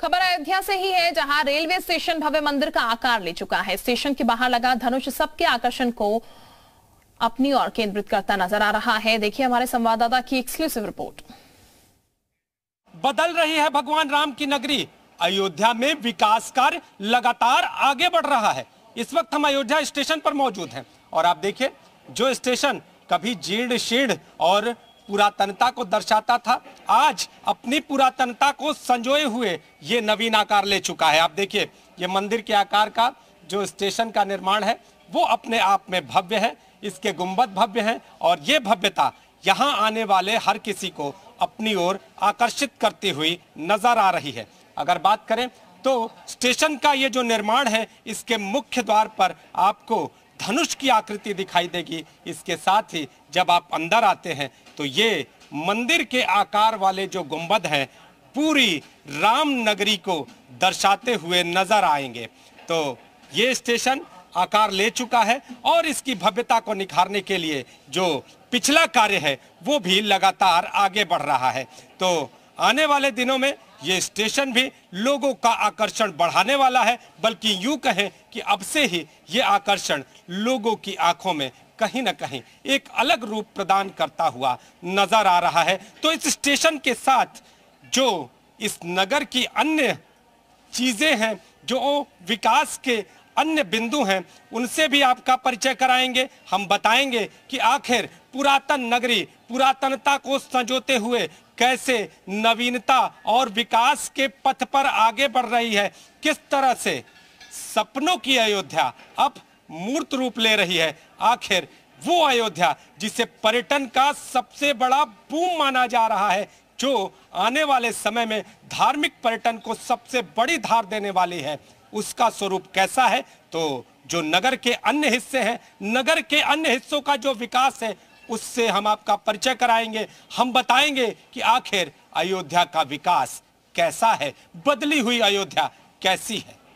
खबर अयोध्या से ही है जहां रेलवे स्टेशन भव्य मंदिर का आकार ले चुका है स्टेशन के बाहर लगा धनुष सबके आकर्षण को अपनी ओर केंद्रित करता नजर आ रहा है देखिए हमारे संवाददाता की एक्सक्लूसिव रिपोर्ट बदल रही है भगवान राम की नगरी अयोध्या में विकास कार्य लगातार आगे बढ़ रहा है इस वक्त हम अयोध्या स्टेशन पर मौजूद हैं और आप देखिए जो स्टेशन कभी जीर्ण शीर्ण और पुरातनता को दर्शाता था आज अपनी पुरातनता को संजोए हुए ये नवीन आकार ले चुका है आप देखिए ये मंदिर के आकार का जो स्टेशन का निर्माण है वो अपने आप में भव्य है इसके गुंबद भव्य हैं और ये भव्यता यहाँ आने वाले हर किसी को अपनी ओर आकर्षित करती हुई नजर आ रही है अगर बात करें तो स्टेशन का ये जो निर्माण है इसके मुख्य द्वार पर आपको धनुष की आकृति दिखाई देगी इसके साथ ही जब आप अंदर आते हैं तो ये मंदिर के आकार वाले जो गुंबद हैं पूरी राम नगरी को दर्शाते हुए नजर आएंगे तो ये स्टेशन आकार ले चुका है और इसकी भव्यता को निखारने के लिए जो पिछला कार्य है वो भी लगातार आगे बढ़ रहा है तो आने वाले दिनों में ये स्टेशन भी लोगों का आकर्षण बढ़ाने वाला है बल्कि यू कहें कि अब से ही ये आकर्षण लोगों की आंखों में कहीं ना कहीं एक अलग रूप प्रदान करता हुआ नजर आ रहा है तो इस स्टेशन के साथ जो इस नगर की अन्य चीज़ें हैं जो विकास के अन्य बिंदु हैं उनसे भी आपका परिचय कराएंगे हम बताएंगे कि आखिर पुरातन नगरी पुरातनता को संजोते हुए कैसे नवीनता और विकास के पथ पर आगे बढ़ रही है किस तरह से सपनों की अयोध्या अब मूर्त रूप ले रही है आखिर वो अयोध्या जिसे पर्यटन का सबसे बड़ा बूम माना जा रहा है जो आने वाले समय में धार्मिक पर्यटन को सबसे बड़ी धार देने वाली है उसका स्वरूप कैसा है तो जो नगर के अन्य हिस्से हैं नगर के अन्य हिस्सों का जो विकास है उससे हम आपका परिचय कराएंगे हम बताएंगे कि आखिर अयोध्या का विकास कैसा है बदली हुई अयोध्या कैसी है